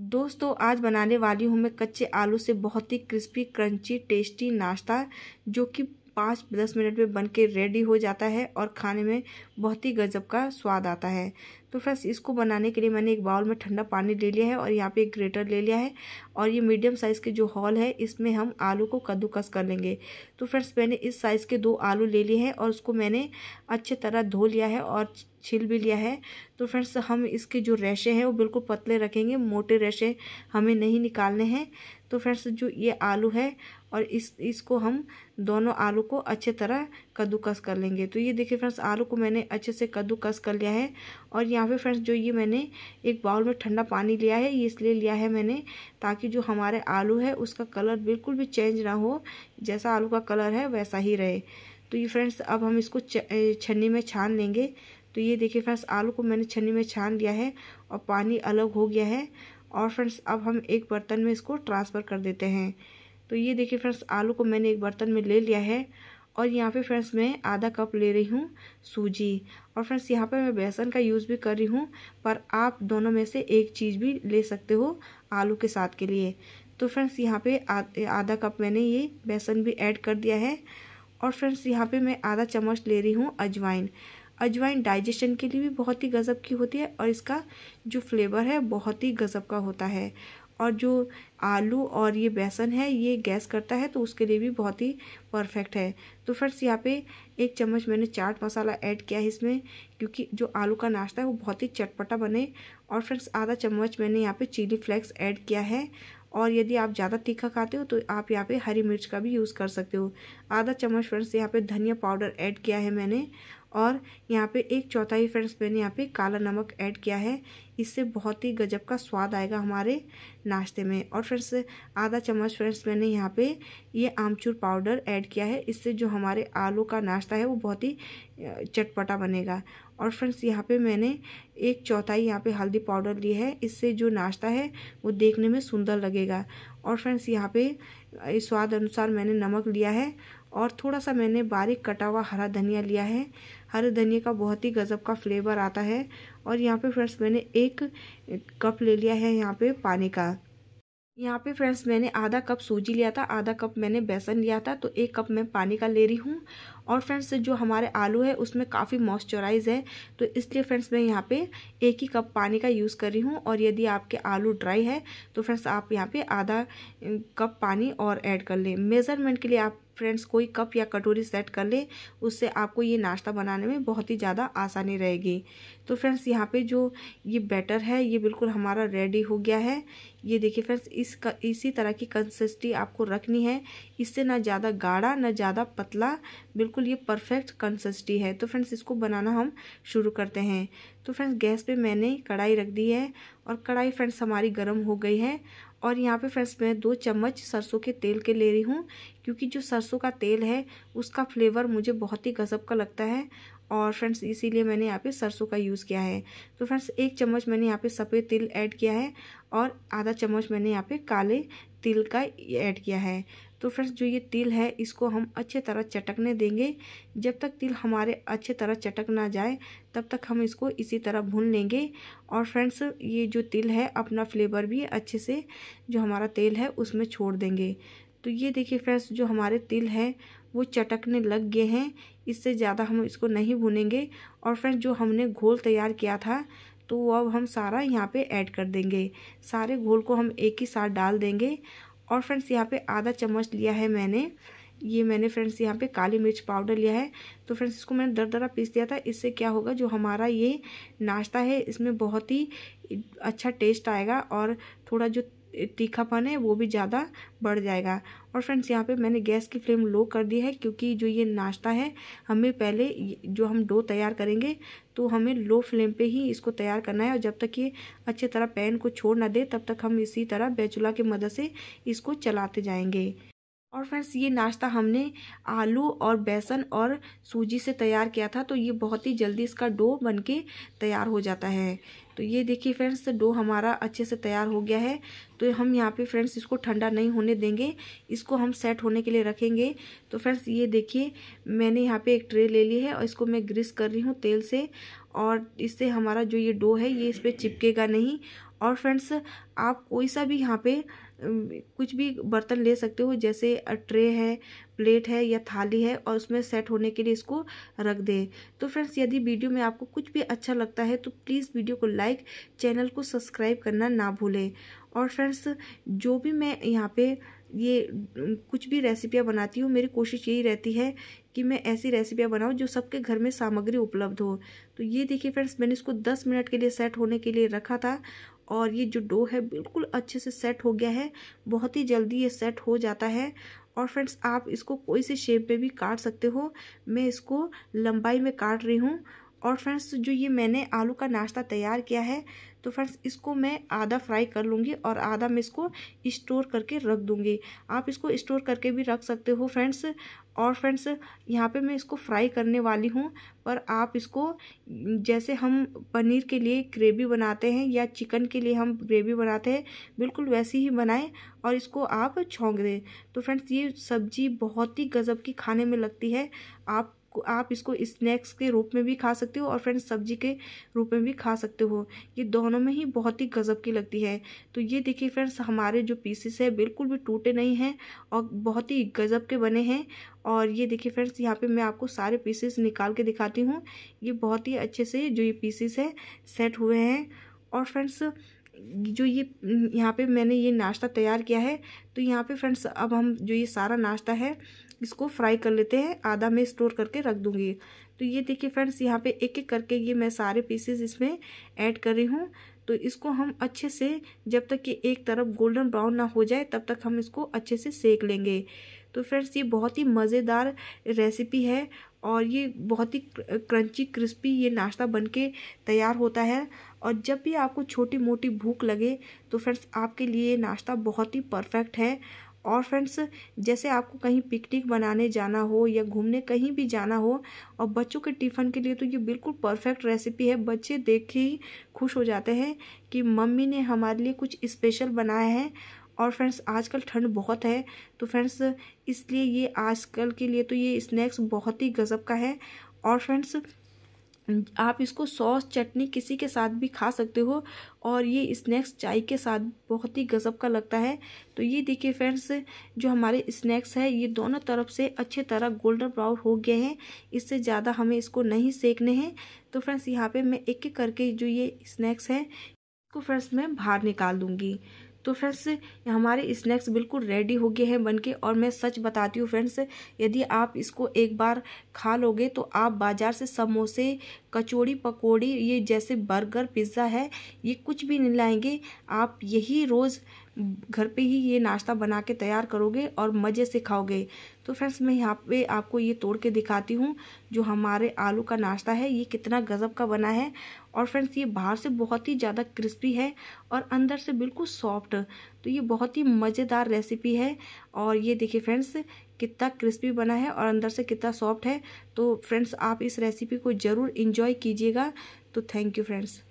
दोस्तों आज बनाने वाली हूँ मैं कच्चे आलू से बहुत ही क्रिस्पी क्रंची टेस्टी नाश्ता जो कि पाँच दस मिनट में बन के रेडी हो जाता है और खाने में बहुत ही गजब का स्वाद आता है तो फ्रेंड्स इसको बनाने के लिए मैंने एक बाउल में ठंडा पानी ले लिया है और यहाँ पे एक ग्रेटर ले लिया है और ये मीडियम साइज़ के जो हॉल है इसमें हम आलू को कद्दूकस कर लेंगे तो फ्रेंड्स मैंने इस साइज़ के दो आलू ले लिए हैं और उसको मैंने अच्छे तरह धो लिया है और छील भी लिया है तो फ्रेंड्स हम इसके जो रेशे हैं वो बिल्कुल पतले रखेंगे मोटे रेशे हमें नहीं निकालने हैं तो फ्रेंड्स जो ये आलू है और इस इसको हम दोनों आलू को अच्छे तरह कद्दूकस कर लेंगे तो ये देखिए फ्रेंड्स आलू को मैंने अच्छे से कद्दूकस कर लिया है और यहाँ यहाँ पे फ्रेंड्स जो ये मैंने एक बाउल में ठंडा पानी लिया है ये इसलिए लिया है मैंने ताकि जो हमारे आलू है उसका कलर बिल्कुल भी चेंज ना हो जैसा आलू का कलर है वैसा ही रहे तो ये फ्रेंड्स अब हम इसको छन्नी में छान लेंगे तो ये देखिए फ्रेंड्स आलू को मैंने छन्नी में छान लिया है और पानी अलग हो गया है और फ्रेंड्स अब हम एक बर्तन में इसको ट्रांसफ़र कर देते हैं तो ये देखिए फ्रेंड्स आलू को मैंने एक बर्तन में ले लिया है और यहाँ पे फ्रेंड्स मैं आधा कप ले रही हूँ सूजी और फ्रेंड्स यहाँ पे मैं बेसन का यूज़ भी कर रही हूँ पर आप दोनों में से एक चीज़ भी ले सकते हो आलू के साथ के लिए तो फ्रेंड्स यहाँ पे आधा कप मैंने ये बेसन भी ऐड कर दिया है और फ्रेंड्स यहाँ पे मैं आधा चम्मच ले रही हूँ अजवाइन अजवाइन डाइजेशन के लिए भी बहुत ही गज़ब की होती है और इसका जो फ्लेवर है बहुत ही गज़ब का होता है और जो आलू और ये बेसन है ये गैस करता है तो उसके लिए भी बहुत ही परफेक्ट है तो फ्रेंड्स यहाँ पे एक चम्मच मैंने चाट मसाला ऐड किया है इसमें क्योंकि जो आलू का नाश्ता है वो बहुत ही चटपटा बने और फ्रेंड्स आधा चम्मच मैंने यहाँ पे चिली फ्लेक्स ऐड किया है और यदि आप ज़्यादा तीखा खाते हो तो आप यहाँ पर हरी मिर्च का भी यूज़ कर सकते हो आधा चम्मच फ्रेंड्स यहाँ पर धनिया पाउडर ऐड किया है मैंने और यहाँ पे एक चौथाई फ्रेंड्स मैंने यहाँ पे काला नमक ऐड किया है इससे बहुत ही गजब का स्वाद आएगा हमारे नाश्ते में और फ्रेंड्स आधा चम्मच फ्रेंड्स मैंने यहाँ पे ये आमचूर पाउडर ऐड किया है इससे जो हमारे आलू का नाश्ता है वो बहुत ही चटपटा बनेगा और फ्रेंड्स यहाँ पे मैंने एक चौथाई यहाँ पे हल्दी पाउडर ली है इससे जो नाश्ता है वो देखने में सुंदर लगेगा और फ्रेंड्स यहाँ पे स्वाद अनुसार मैंने नमक लिया है और थोड़ा सा मैंने बारीक कटा हुआ हरा धनिया लिया है हरे धनिया का बहुत ही गज़ब का फ्लेवर आता है और यहाँ पे फ्रेंड्स मैंने एक कप ले लिया है यहाँ पे पानी का यहाँ पे फ्रेंड्स मैंने आधा कप सूजी लिया था आधा कप मैंने बेसन लिया था तो एक कप मैं पानी का ले रही हूँ और फ्रेंड्स जो हमारे आलू है उसमें काफ़ी मॉइस्चराइज है तो इसलिए फ्रेंड्स मैं यहाँ पे एक ही कप पानी का यूज़ कर रही हूँ और यदि आपके आलू ड्राई है तो फ्रेंड्स आप यहाँ पे आधा कप पानी और ऐड कर लें मेज़रमेंट के लिए आप फ्रेंड्स कोई कप या कटोरी सेट कर ले उससे आपको ये नाश्ता बनाने में बहुत ही ज़्यादा आसानी रहेगी तो फ्रेंड्स यहाँ पे जो ये बैटर है ये बिल्कुल हमारा रेडी हो गया है ये देखिए फ्रेंड्स इस इसी तरह की कंसिस्टी आपको रखनी है इससे ना ज़्यादा गाढ़ा ना ज़्यादा पतला बिल्कुल बिल्कुल ये परफेक्ट कंसिस्टी है तो फ्रेंड्स इसको बनाना हम शुरू करते हैं तो फ्रेंड्स गैस पे मैंने कढ़ाई रख दी है और कढ़ाई फ्रेंड्स हमारी गर्म हो गई है और यहाँ पे फ्रेंड्स मैं दो चम्मच सरसों के तेल के ले रही हूँ क्योंकि जो सरसों का तेल है उसका फ्लेवर मुझे बहुत ही गजब का लगता है और फ्रेंड्स इसीलिए मैंने यहाँ पे सरसों का यूज़ किया है तो फ्रेंड्स एक चम्मच मैंने यहाँ पे सफ़ेद तिल ऐड किया है और आधा चम्मच मैंने यहाँ पे काले तिल का ऐड किया है तो फ्रेंड्स जो ये तिल है इसको हम अच्छे तरह चटकने देंगे जब तक तिल हमारे अच्छे तरह चटक ना जाए तब तक हम इसको इसी तरह भून लेंगे और फ्रेंड्स ये जो तिल है अपना फ्लेवर भी अच्छे से जो हमारा तेल है उसमें छोड़ देंगे तो ये देखिए फ्रेंड्स जो हमारे तिल हैं वो चटकने लग गए हैं इससे ज़्यादा हम इसको नहीं भुनेंगे और फ्रेंड्स जो हमने घोल तैयार किया था तो वो अब हम सारा यहाँ पे ऐड कर देंगे सारे घोल को हम एक ही साथ डाल देंगे और फ्रेंड्स यहाँ पे आधा चम्मच लिया है मैंने ये मैंने फ्रेंड्स यहाँ पे काली मिर्च पाउडर लिया है तो फ्रेंड्स इसको मैंने दर दरा पीस दिया था इससे क्या होगा जो हमारा ये नाश्ता है इसमें बहुत ही अच्छा टेस्ट आएगा और थोड़ा जो तीखापन है वो भी ज़्यादा बढ़ जाएगा और फ्रेंड्स यहाँ पे मैंने गैस की फ्लेम लो कर दी है क्योंकि जो ये नाश्ता है हमें पहले जो हम डो तैयार करेंगे तो हमें लो फ्लेम पे ही इसको तैयार करना है और जब तक ये अच्छे तरह पैन को छोड़ ना दे तब तक हम इसी तरह बैचुला की मदद से इसको चलाते जाएंगे और फ्रेंड्स ये नाश्ता हमने आलू और बेसन और सूजी से तैयार किया था तो ये बहुत ही जल्दी इसका डो बनके तैयार हो जाता है तो ये देखिए फ्रेंड्स डो हमारा अच्छे से तैयार हो गया है तो हम यहाँ पे फ्रेंड्स इसको ठंडा नहीं होने देंगे इसको हम सेट होने के लिए रखेंगे तो फ्रेंड्स ये देखिए मैंने यहाँ पे एक ट्रे ले ली है और इसको मैं ग्रीस कर रही हूँ तेल से और इससे हमारा जो ये डो है ये इस पर चिपकेगा नहीं और फ्रेंड्स आप कोई सा भी यहाँ पे कुछ भी बर्तन ले सकते हो जैसे ट्रे है प्लेट है या थाली है और उसमें सेट होने के लिए इसको रख दें तो फ्रेंड्स यदि वीडियो में आपको कुछ भी अच्छा लगता है तो प्लीज़ वीडियो को लाइक चैनल को सब्सक्राइब करना ना भूलें और फ्रेंड्स जो भी मैं यहाँ पे ये कुछ भी रेसिपियाँ बनाती हूँ मेरी कोशिश यही रहती है कि मैं ऐसी रेसिपियाँ बनाऊँ जो सबके घर में सामग्री उपलब्ध हो तो ये देखिए फ्रेंड्स मैंने इसको दस मिनट के लिए सेट होने के लिए रखा था और ये जो डो है बिल्कुल अच्छे से सेट हो गया है बहुत ही जल्दी ये सेट हो जाता है और फ्रेंड्स आप इसको कोई से शेप पे भी काट सकते हो मैं इसको लंबाई में काट रही हूँ और फ्रेंड्स जो ये मैंने आलू का नाश्ता तैयार किया है तो फ्रेंड्स इसको मैं आधा फ्राई कर लूँगी और आधा मैं इसको स्टोर करके रख दूँगी आप इसको स्टोर करके भी रख सकते हो फ्रेंड्स और फ्रेंड्स यहाँ पे मैं इसको फ्राई करने वाली हूँ पर आप इसको जैसे हम पनीर के लिए ग्रेवी बनाते हैं या चिकन के लिए हम ग्रेवी बनाते हैं बिल्कुल वैसी ही बनाएं और इसको आप छोंक दें तो फ्रेंड्स ये सब्ज़ी बहुत ही गज़ब की खाने में लगती है आप आप इसको स्नैक्स के रूप में भी खा सकते हो और फ्रेंड्स सब्जी के रूप में भी खा सकते हो ये दोनों में ही बहुत ही गज़ब की लगती है तो ये देखिए फ्रेंड्स हमारे जो पीसेस है बिल्कुल भी टूटे नहीं हैं और बहुत ही गज़ब के बने हैं और ये देखिए फ्रेंड्स यहाँ पे मैं आपको सारे पीसेस निकाल के दिखाती हूँ ये बहुत ही अच्छे से जो ये पीसेस है सेट हुए हैं और फ्रेंड्स जो ये यहाँ पे मैंने ये नाश्ता तैयार किया है तो यहाँ पे फ्रेंड्स अब हम जो ये सारा नाश्ता है इसको फ्राई कर लेते हैं आधा मैं स्टोर करके रख दूँगी तो ये देखिए फ्रेंड्स यहाँ पे एक एक करके ये मैं सारे पीसेस इसमें ऐड कर रही हूँ तो इसको हम अच्छे से जब तक कि एक तरफ गोल्डन ब्राउन ना हो जाए तब तक हम इसको अच्छे से सेक लेंगे तो फ्रेंड्स ये बहुत ही मज़ेदार रेसिपी है और ये बहुत ही क्रंची क्रिस्पी ये नाश्ता बनके तैयार होता है और जब भी आपको छोटी मोटी भूख लगे तो फ्रेंड्स आपके लिए ये नाश्ता बहुत ही परफेक्ट है और फ्रेंड्स जैसे आपको कहीं पिकनिक बनाने जाना हो या घूमने कहीं भी जाना हो और बच्चों के टिफ़न के लिए तो ये बिल्कुल परफेक्ट रेसिपी है बच्चे देख के ही खुश हो जाते हैं कि मम्मी ने हमारे लिए कुछ स्पेशल बनाया है और फ्रेंड्स आजकल ठंड बहुत है तो फ्रेंड्स इसलिए ये आजकल के लिए तो ये स्नैक्स बहुत ही गज़ब का है और फ्रेंड्स आप इसको सॉस चटनी किसी के साथ भी खा सकते हो और ये स्नैक्स चाय के साथ बहुत ही गज़ब का लगता है तो ये देखिए फ्रेंड्स जो हमारे स्नैक्स है ये दोनों तरफ से अच्छे तरह गोल्डन ब्राउन हो गए हैं इससे ज़्यादा हमें इसको नहीं सेकने हैं तो फ्रेंड्स यहाँ पे मैं एक एक करके जो ये स्नैक्स हैं इसको फ्रेंड्स मैं बाहर निकाल दूँगी तो फ्रेंड्स हमारे स्नैक्स बिल्कुल रेडी हो गए हैं बनके और मैं सच बताती हूँ फ्रेंड्स यदि आप इसको एक बार खा लोगे तो आप बाज़ार से समोसे कचौड़ी पकौड़ी ये जैसे बर्गर पिज़्ज़ा है ये कुछ भी नहीं लाएंगे आप यही रोज़ घर पे ही ये नाश्ता बना के तैयार करोगे और मज़े से खाओगे तो फ्रेंड्स मैं यहाँ पे आपको ये तोड़ के दिखाती हूँ जो हमारे आलू का नाश्ता है ये कितना गज़ब का बना है और फ्रेंड्स ये बाहर से बहुत ही ज़्यादा क्रिस्पी है और अंदर से बिल्कुल सॉफ्ट तो ये बहुत ही मज़ेदार रेसिपी है और ये देखिए फ्रेंड्स कितना क्रिस्पी बना है और अंदर से कितना सॉफ्ट है तो फ्रेंड्स आप इस रेसिपी को ज़रूर इन्जॉय कीजिएगा तो थैंक यू फ्रेंड्स